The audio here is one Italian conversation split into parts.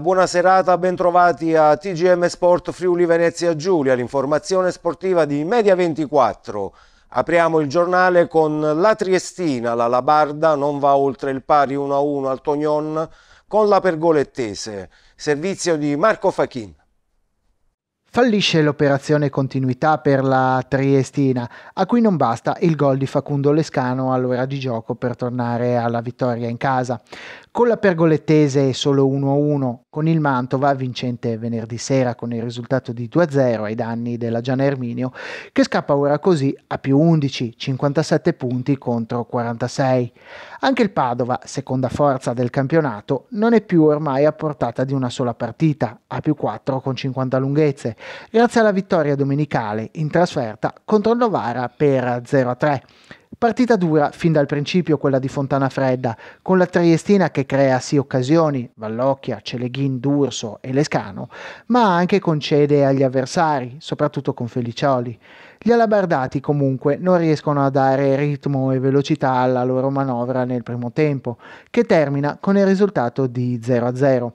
buona serata, bentrovati a TGM Sport Friuli Venezia Giulia, l'informazione sportiva di Media 24. Apriamo il giornale con la Triestina, la Labarda non va oltre il pari 1-1 al Tognon con la Pergolettese. Servizio di Marco Fachin. Fallisce l'operazione continuità per la Triestina, a cui non basta il gol di Facundo Lescano all'ora di gioco per tornare alla vittoria in casa. Con la Pergolettese solo 1-1, con il Mantova vincente venerdì sera con il risultato di 2-0 ai danni della Gian Erminio, che scappa ora così a più 11, 57 punti contro 46. Anche il Padova, seconda forza del campionato, non è più ormai a portata di una sola partita, a più 4 con 50 lunghezze grazie alla vittoria domenicale in trasferta contro il Novara per 0-3. Partita dura fin dal principio quella di Fontana Fredda, con la Triestina che crea sì occasioni, Vallocchia, Celeghin, D'Urso e Lescano, ma anche concede agli avversari, soprattutto con Felicioli. Gli alabardati comunque non riescono a dare ritmo e velocità alla loro manovra nel primo tempo, che termina con il risultato di 0-0.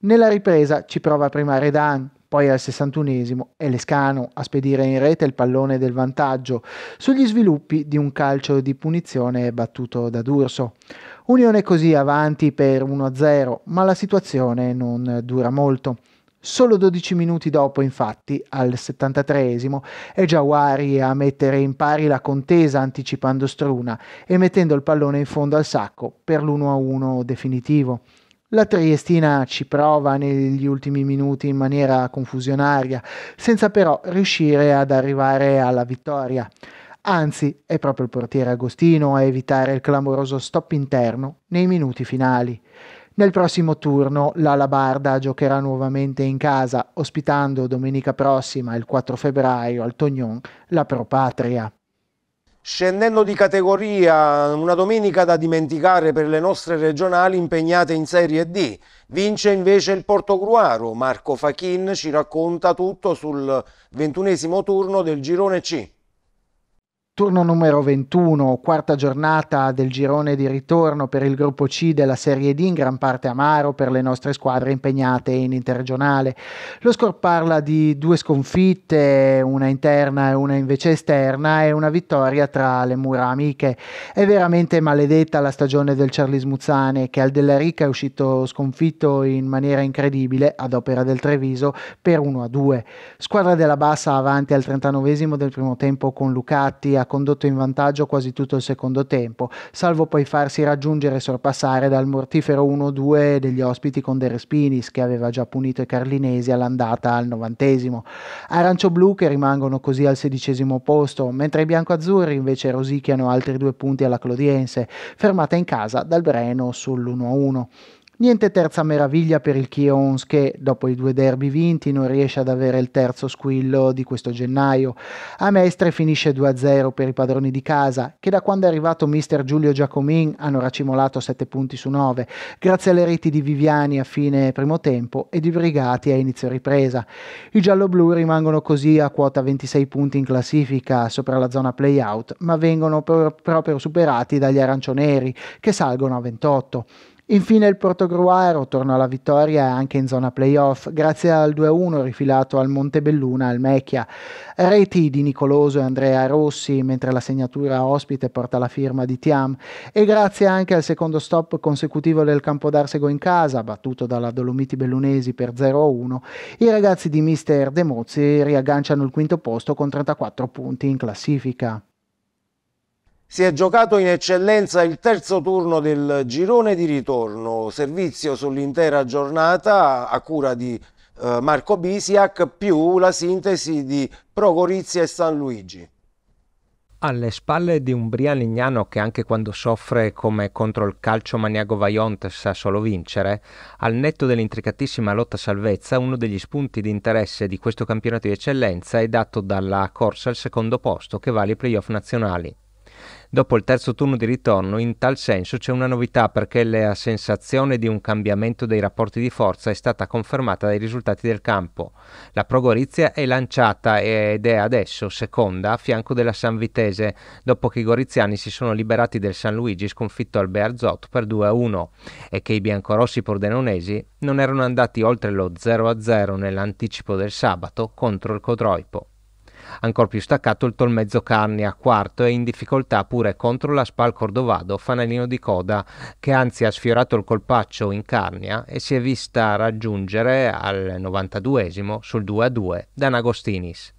Nella ripresa ci prova prima Redan, poi al 61esimo è Lescano a spedire in rete il pallone del vantaggio sugli sviluppi di un calcio di punizione battuto da D'Urso. Unione così avanti per 1-0, ma la situazione non dura molto. Solo 12 minuti dopo, infatti, al 73esimo, è Jawari a mettere in pari la contesa anticipando Struna e mettendo il pallone in fondo al sacco per l'1-1 definitivo. La Triestina ci prova negli ultimi minuti in maniera confusionaria, senza però riuscire ad arrivare alla vittoria. Anzi, è proprio il portiere Agostino a evitare il clamoroso stop interno nei minuti finali. Nel prossimo turno l'Alabarda giocherà nuovamente in casa, ospitando domenica prossima, il 4 febbraio, al Tognon, la Pro Patria. Scendendo di categoria, una domenica da dimenticare per le nostre regionali impegnate in Serie D. Vince invece il Portogruaro. Marco Fachin ci racconta tutto sul ventunesimo turno del girone C. Turno numero 21, quarta giornata del girone di ritorno per il gruppo C della Serie D, in gran parte amaro per le nostre squadre impegnate in interregionale. Lo score parla di due sconfitte, una interna e una invece esterna, e una vittoria tra le mura amiche. È veramente maledetta la stagione del Charlie Smuzzane, che al Della Ricca è uscito sconfitto in maniera incredibile ad opera del Treviso per 1-2. Squadra della Bassa avanti al 39 del primo tempo con Lucatti ha condotto in vantaggio quasi tutto il secondo tempo, salvo poi farsi raggiungere e sorpassare dal mortifero 1-2 degli ospiti con De Respinis che aveva già punito i carlinesi all'andata al novantesimo. Arancio-blu che rimangono così al sedicesimo posto, mentre i bianco-azzurri invece rosicchiano altri due punti alla Clodiense, fermata in casa dal Breno sull'1-1. Niente terza meraviglia per il Chions che, dopo i due derby vinti, non riesce ad avere il terzo squillo di questo gennaio. A Mestre finisce 2-0 per i padroni di casa, che da quando è arrivato mister Giulio Giacomin hanno racimolato 7 punti su 9, grazie alle reti di Viviani a fine primo tempo e di Brigati a inizio ripresa. I gialloblu rimangono così a quota 26 punti in classifica sopra la zona playout, ma vengono pro- proprio superati dagli arancioneri, che salgono a 28. Infine il Portogruaro torna alla vittoria anche in zona playoff grazie al 2-1 rifilato al Montebelluna al Mecchia. Reti di Nicoloso e Andrea Rossi mentre la segnatura ospite porta la firma di Tiam e grazie anche al secondo stop consecutivo del Campo d'Arsego in casa battuto dalla Dolomiti Bellunesi per 0-1 i ragazzi di mister De Mozzi riagganciano il quinto posto con 34 punti in classifica. Si è giocato in eccellenza il terzo turno del girone di ritorno, servizio sull'intera giornata a cura di eh, Marco Bisiak più la sintesi di Progorizia e San Luigi. Alle spalle di un Brianignano che anche quando soffre come contro il calcio maniago Vaionte sa solo vincere, al netto dell'intricatissima lotta salvezza, uno degli spunti di interesse di questo campionato di eccellenza è dato dalla corsa al secondo posto che vale i playoff nazionali. Dopo il terzo turno di ritorno, in tal senso c'è una novità perché la sensazione di un cambiamento dei rapporti di forza è stata confermata dai risultati del campo. La Progorizia è lanciata ed è adesso seconda a fianco della San Vitese, dopo che i goriziani si sono liberati del San Luigi sconfitto al Bearzot per 2-1 e che i biancorossi pordenonesi non erano andati oltre lo 0-0 nell'anticipo del sabato contro il Codroipo ancora più staccato il tolmezzo Carnia, quarto e in difficoltà pure contro la Spal Cordovado, fanalino di coda, che anzi ha sfiorato il colpaccio in Carnia e si è vista raggiungere al 92 sul 2-2 da Nagostinis.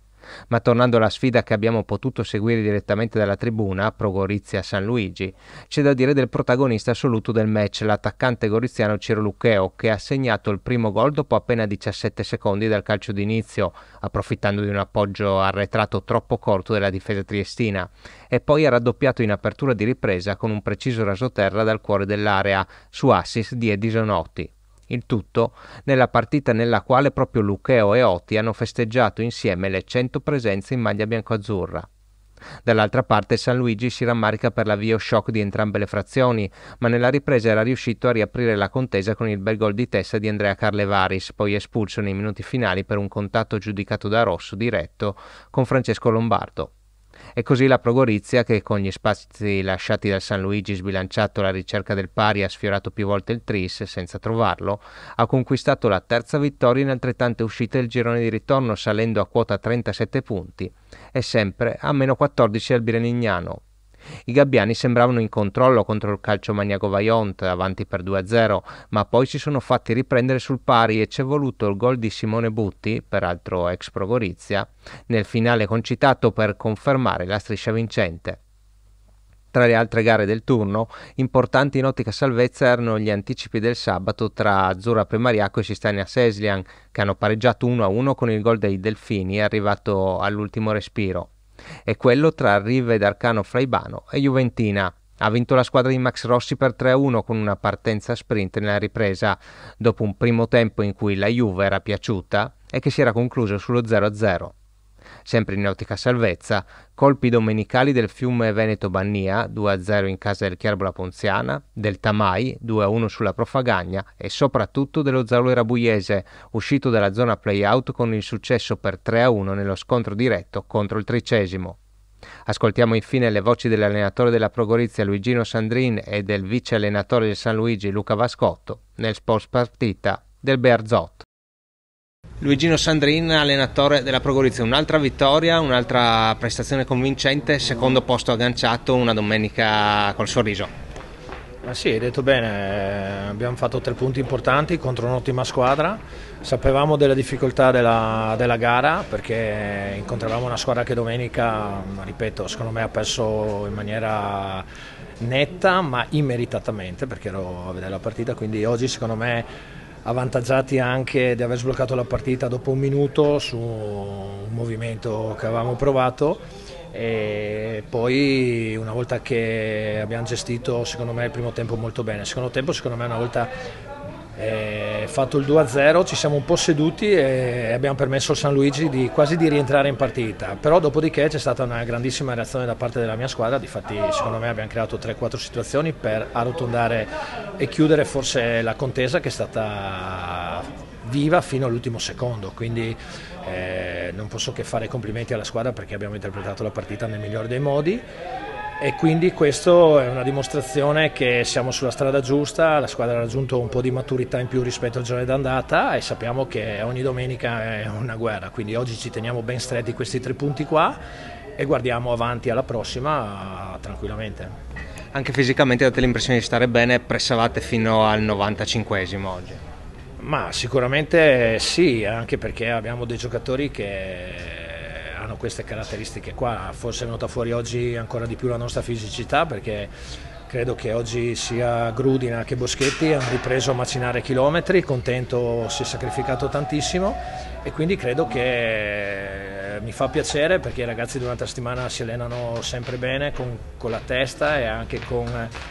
Ma tornando alla sfida che abbiamo potuto seguire direttamente dalla tribuna, pro Gorizia San Luigi, c'è da dire del protagonista assoluto del match, l'attaccante goriziano Ciro Luccheo, che ha segnato il primo gol dopo appena 17 secondi dal calcio d'inizio, approfittando di un appoggio arretrato troppo corto della difesa triestina, e poi ha raddoppiato in apertura di ripresa con un preciso rasoterra dal cuore dell'area, su assist di Edison Otti. Il tutto nella partita nella quale proprio Lucheo e Otti hanno festeggiato insieme le 100 presenze in maglia biancoazzurra. Dall'altra parte San Luigi si rammarica per l'avvio shock di entrambe le frazioni, ma nella ripresa era riuscito a riaprire la contesa con il bel gol di testa di Andrea Carlevaris, poi espulso nei minuti finali per un contatto giudicato da rosso diretto con Francesco Lombardo. E così la Progorizia, che con gli spazi lasciati dal San Luigi sbilanciato alla ricerca del pari ha sfiorato più volte il tris senza trovarlo, ha conquistato la terza vittoria in altrettante uscite del girone di ritorno salendo a quota 37 punti e sempre a meno 14 al Birenignano, i gabbiani sembravano in controllo contro il calcio maniaco Vaiont, avanti per 2-0, ma poi si sono fatti riprendere sul pari e c'è voluto il gol di Simone Butti, peraltro ex Progorizia, nel finale concitato per confermare la striscia vincente. Tra le altre gare del turno, importanti in ottica salvezza erano gli anticipi del sabato tra Azzurra Primariaco e Sistania Seslian, che hanno pareggiato 1-1 con il gol dei Delfini arrivato all'ultimo respiro e quello tra Rive d'Arcano Fraibano e Juventina. Ha vinto la squadra di Max Rossi per 3-1 con una partenza sprint nella ripresa, dopo un primo tempo in cui la Juve era piaciuta e che si era concluso sullo 0-0. Sempre in ottica salvezza, colpi domenicali del fiume Veneto Bannia 2-0 in casa del Chiarbola Ponziana, del Tamai 2-1 sulla Profagagna e soprattutto dello Zaulera Buiese, uscito dalla zona play-out con il successo per 3-1 nello scontro diretto contro il tricesimo. Ascoltiamo infine le voci dell'allenatore della Progorizia Luigino Sandrin e del vice allenatore del San Luigi Luca Vascotto nel sports partita del Bearzot. Luigino Sandrin, allenatore della Progorizia, un'altra vittoria, un'altra prestazione convincente, secondo posto agganciato, una domenica col sorriso. Ma sì, hai detto bene, eh, abbiamo fatto tre punti importanti contro un'ottima squadra, sapevamo della difficoltà della, della, gara perché incontravamo una squadra che domenica, ripeto, secondo me ha perso in maniera netta ma immeritatamente perché ero a vedere la partita, quindi oggi secondo me avvantaggiati anche di aver sbloccato la partita dopo un minuto su un movimento che avevamo provato e poi una volta che abbiamo gestito secondo me il primo tempo molto bene, il secondo tempo secondo me una volta eh, fatto il 2-0 ci siamo un po' seduti e abbiamo permesso al San Luigi di, quasi di rientrare in partita, però dopodiché c'è stata una grandissima reazione da parte della mia squadra, difatti secondo me abbiamo creato 3-4 situazioni per arrotondare e chiudere forse la contesa che è stata viva fino all'ultimo secondo, quindi eh, non posso che fare complimenti alla squadra perché abbiamo interpretato la partita nel migliore dei modi e quindi questo è una dimostrazione che siamo sulla strada giusta, la squadra ha raggiunto un po' di maturità in più rispetto al giorno d'andata e sappiamo che ogni domenica è una guerra, quindi oggi ci teniamo ben stretti questi tre punti qua e guardiamo avanti alla prossima tranquillamente. Anche fisicamente date l'impressione di stare bene, pressavate fino al 95esimo oggi? Ma sicuramente sì, anche perché abbiamo dei giocatori che hanno queste caratteristiche qua, forse è venuta fuori oggi ancora di più la nostra fisicità perché credo che oggi sia Grudina che Boschetti hanno ripreso a macinare chilometri, contento si è sacrificato tantissimo e quindi credo che eh, mi fa piacere perché i ragazzi durante la settimana si allenano sempre bene con, con la testa e anche con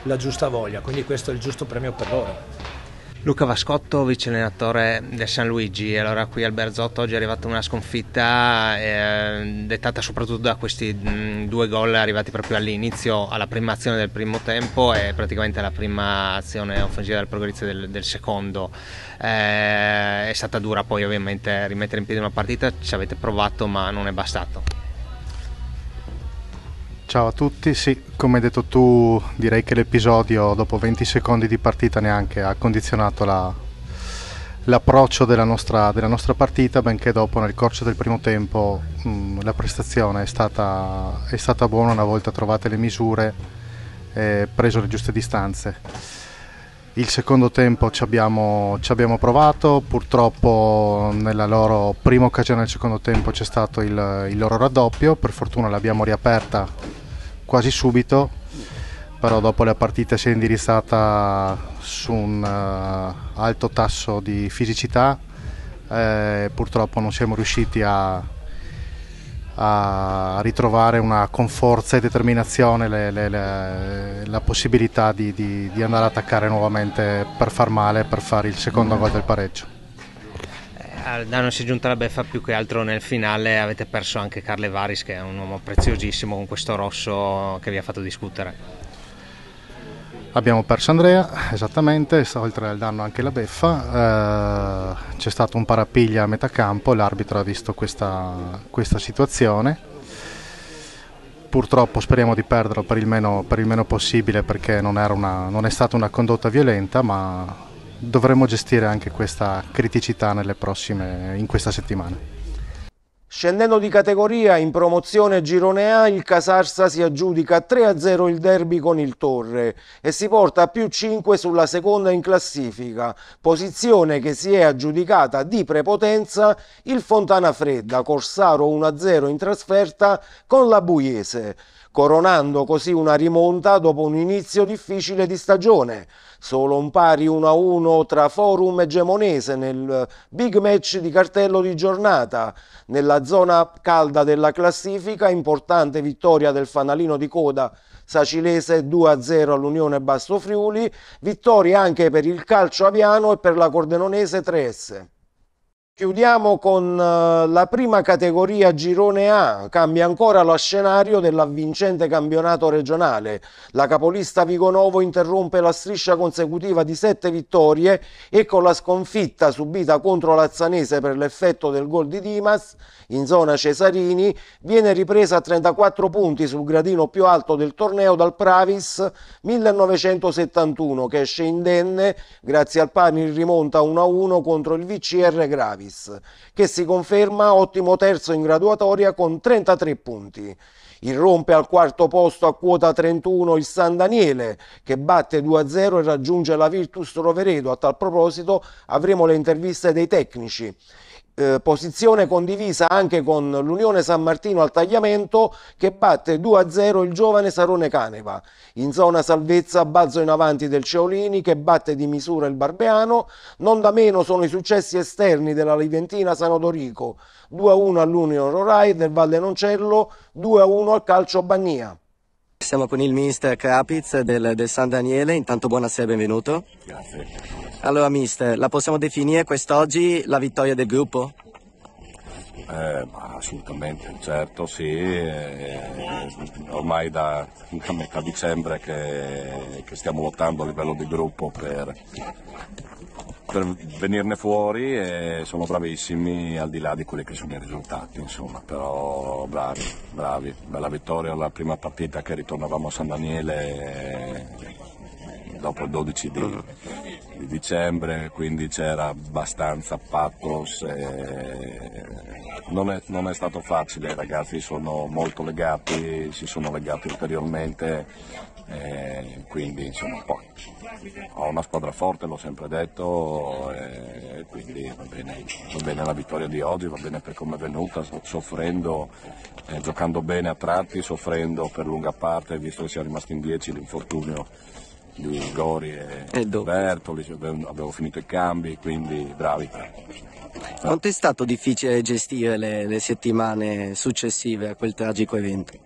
la giusta voglia, quindi questo è il giusto premio per loro. Luca Vascotto, vice allenatore del San Luigi. Allora, qui al Berzotto oggi è arrivata una sconfitta eh, dettata soprattutto da questi mh, due gol arrivati proprio all'inizio, alla prima azione del primo tempo e praticamente alla prima azione offensiva del Progrizio del, del secondo. Eh, è stata dura poi, ovviamente, rimettere in piedi una partita. Ci avete provato, ma non è bastato. Ciao a tutti, sì, come hai detto tu direi che l'episodio dopo 20 secondi di partita neanche ha condizionato la, l'approccio della nostra, della nostra, partita, benché dopo nel corso del primo tempo mh, mm, la prestazione è stata, è stata, buona una volta trovate le misure e preso le giuste distanze. Il secondo tempo ci abbiamo, ci abbiamo, provato, purtroppo nella loro prima occasione del secondo tempo c'è stato il, il loro raddoppio, per fortuna l'abbiamo riaperta quasi subito, però dopo la partita si è indirizzata su un uh, alto tasso di fisicità, eh, purtroppo non siamo riusciti a, a ritrovare una, con forza e determinazione le, le, le, la possibilità di, di, di andare ad attaccare nuovamente per far male, per fare il secondo gol del pareggio da non si è giunta la beffa più che altro nel finale avete perso anche Carle Varis che è un uomo preziosissimo con questo rosso che vi ha fatto discutere. Abbiamo perso Andrea, esattamente, oltre al danno anche la beffa, eh, c'è stato un parapiglia a metà campo, l'arbitro ha visto questa, questa situazione, purtroppo speriamo di perderlo per il meno, per il meno possibile perché non, una, non è stata una condotta violenta ma dovremmo gestire anche questa criticità nelle prossime, in questa settimana. Scendendo di categoria in promozione Girone A, il Casarsa si aggiudica 3-0 il derby con il Torre e si porta a più 5 sulla seconda in classifica, posizione che si è aggiudicata di prepotenza il Fontana Fredda, Corsaro 1-0 in trasferta con la Buiese, coronando così una rimonta dopo un inizio difficile di stagione. Solo un pari 1-1 tra Forum e Gemonese nel eh, big match di cartello di giornata. Nella zona calda della classifica, importante vittoria del fanalino di coda Sacilese 2-0 all'Unione Basso Friuli, vittoria anche per il calcio aviano e per la Cordenonese 3S. Chiudiamo con eh, la prima categoria girone A, cambia ancora lo scenario dell'avvincente campionato regionale. La capolista Vigonovo interrompe la striscia consecutiva di sette vittorie e con la sconfitta subita contro l'Azzanese per l'effetto del gol di Dimas in zona Cesarini viene ripresa a 34 punti sul gradino più alto del torneo dal Pravis 1971 che esce indenne grazie al Pani rimonta 1-1 contro il VCR Gravi. Davis, che si conferma ottimo terzo in graduatoria con 33 punti. Irrompe al quarto posto a quota 31 il San Daniele, che batte 2-0 e raggiunge la Virtus Roveredo. A tal proposito avremo le interviste dei tecnici. Eh, posizione condivisa anche con l'Unione San Martino al tagliamento che batte 2-0 il giovane Sarone Caneva. In zona salvezza balzo in avanti del Ceolini che batte di misura il Barbeano, non da meno sono i successi esterni della Liventina San Sanodorico, 2-1 all'Unione Rorai del Valle Noncello, 2-1 al Calcio Bagnia. Siamo con il mister Krapiz del, del San Daniele, intanto buonasera e benvenuto. Grazie. Allora, mister, la possiamo definire quest'oggi la vittoria del gruppo? Eh, assolutamente, certo, sì. Eh, ormai da, da, metà dicembre che, che, stiamo lottando a livello di gruppo per, per, venirne fuori e sono bravissimi al di là di quelli che sono i risultati, insomma, però bravi, bravi. Bella vittoria alla prima partita che ritornavamo a San Daniele eh, dopo il 12 di, mm di dicembre, quindi c'era abbastanza pathos. Non è, non, è, stato facile, i ragazzi sono molto legati, si sono legati ulteriormente, eh, quindi insomma poi ho una squadra forte, l'ho sempre detto, eh, quindi va bene, va bene, la vittoria di oggi, va bene per come è venuta, soffrendo, eh, giocando bene a tratti, soffrendo per lunga parte, visto che siamo rimasti in 10 l'infortunio di Gori e, Bertoli, abbiamo finito i cambi, quindi bravi. Eh. Quanto è stato difficile gestire le, le settimane successive a quel tragico evento?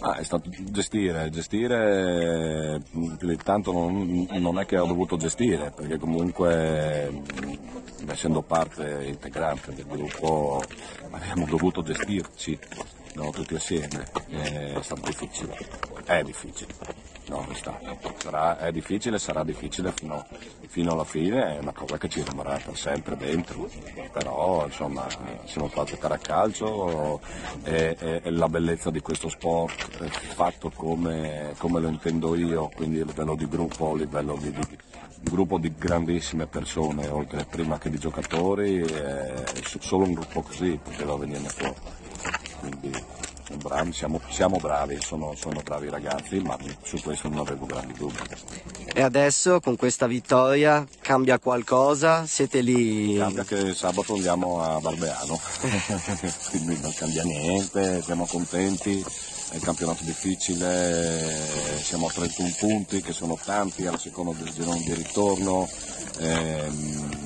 Ah, è stato gestire, gestire più di tanto non, non, è che ho dovuto gestire, perché comunque essendo parte integrante del gruppo abbiamo dovuto gestirci no, tutti assieme, eh, è stato difficile, è difficile. No, sta. Sarà, è difficile, sarà difficile fino, fino, alla fine, è una cosa che ci rimarrà per sempre dentro, però insomma siamo fatti a a calcio e, e, e, la bellezza di questo sport fatto come, come, lo intendo io, quindi a livello di gruppo, a livello di, di, gruppo di grandissime persone, oltre prima che di giocatori, solo un gruppo così poteva venire fuori. Quindi, brani, siamo, siamo bravi, sono, sono, bravi ragazzi, ma su questo non avevo grandi dubbi. E adesso con questa vittoria cambia qualcosa? Siete lì? Cambia che sabato andiamo a Barbeano, quindi non cambia niente, siamo contenti, è un campionato difficile, siamo a 31 punti che sono tanti al secondo del girone di ritorno. Ehm,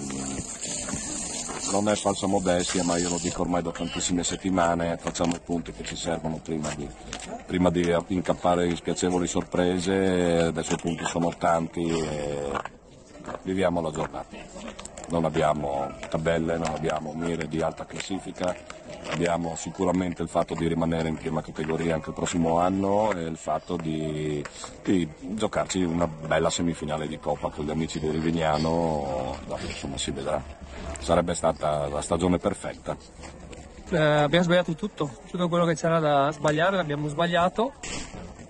non è falsa modestia, ma io lo dico ormai da tantissime settimane, facciamo i punti che ci servono prima di, prima di incappare in spiacevoli sorprese, adesso i punti sono tanti e viviamo la giornata non abbiamo tabelle, non abbiamo mire di alta classifica, abbiamo sicuramente il fatto di rimanere in prima categoria anche il prossimo anno e il fatto di, di giocarci una bella semifinale di Coppa con gli amici di Rivignano, dopo insomma si vedrà. Sarebbe stata la stagione perfetta. Eh, abbiamo sbagliato tutto, tutto quello che c'era da sbagliare l'abbiamo sbagliato,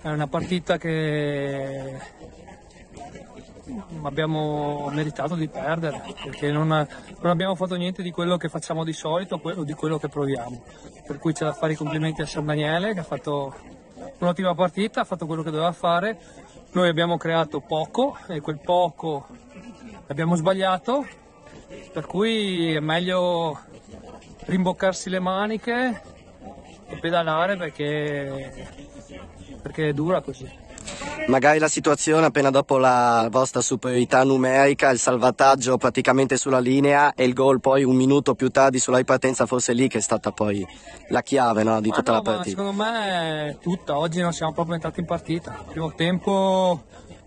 è una partita che abbiamo meritato di perdere perché non, non, abbiamo fatto niente di quello che facciamo di solito o di quello che proviamo. Per cui c'è da fare i complimenti a San Daniele che ha fatto un'ottima partita, ha fatto quello che doveva fare. Noi abbiamo creato poco e quel poco abbiamo sbagliato, per cui è meglio rimboccarsi le maniche e pedalare perché, perché è dura così. Magari la situazione appena dopo la vostra superiorità numerica, il salvataggio praticamente sulla linea e il gol poi un minuto più tardi sulla ripartenza, forse lì che è stata poi la chiave no, di tutta no, la partita. secondo me è tutta, oggi non siamo proprio entrati in partita. Primo tempo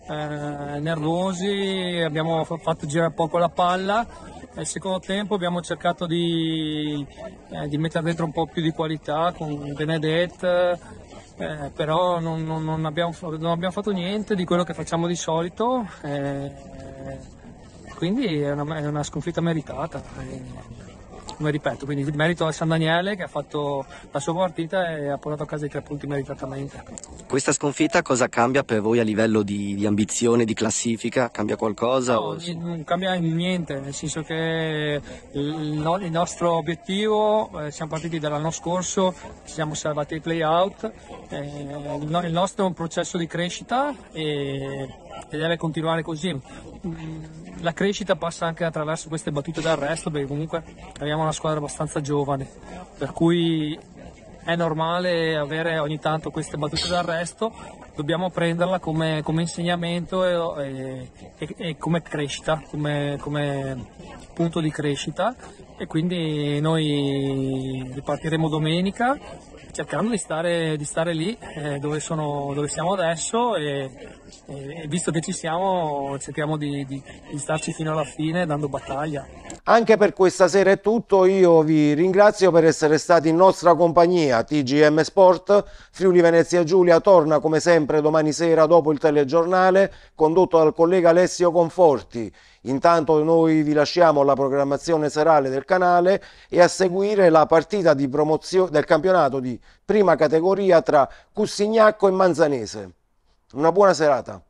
eh, nervosi, abbiamo fatto girare poco la palla. Nel secondo tempo abbiamo cercato di, eh, di mettere dentro un po' più di qualità con Benedet, eh, però non, non, non, abbiamo, non, abbiamo, fatto niente di quello che facciamo di solito, eh, quindi è una, è una sconfitta meritata. Eh, come ripeto, quindi merito a San Daniele che ha fatto la sua partita e ha portato a casa i tre punti meritatamente. Questa sconfitta cosa cambia per voi a livello di, di ambizione, di classifica? Cambia qualcosa? No, o... Non cambia niente, nel senso che il, il nostro obiettivo, eh, siamo partiti dall'anno scorso, ci siamo salvati ai play out, eh, il nostro è un processo di crescita e e deve continuare così. Mm, la crescita passa anche attraverso queste battute d'arresto perché comunque abbiamo una squadra abbastanza giovane, per cui è normale avere ogni tanto queste battute d'arresto, dobbiamo prenderla come, come insegnamento e, e, e, come crescita, come, come, punto di crescita e quindi noi ripartiremo domenica cercando di stare, di stare lì eh, dove, sono, dove, siamo adesso e, e, visto che ci siamo cerchiamo di, di, di starci fino alla fine dando battaglia. Anche per questa sera è tutto, io vi ringrazio per essere stati in nostra compagnia. TGM Sport, Friuli Venezia Giulia torna come sempre domani sera dopo il telegiornale condotto dal collega Alessio Conforti. Intanto noi vi lasciamo la programmazione serale del canale e a seguire la partita del campionato di prima categoria tra Cussignacco e Manzanese. Una buona serata.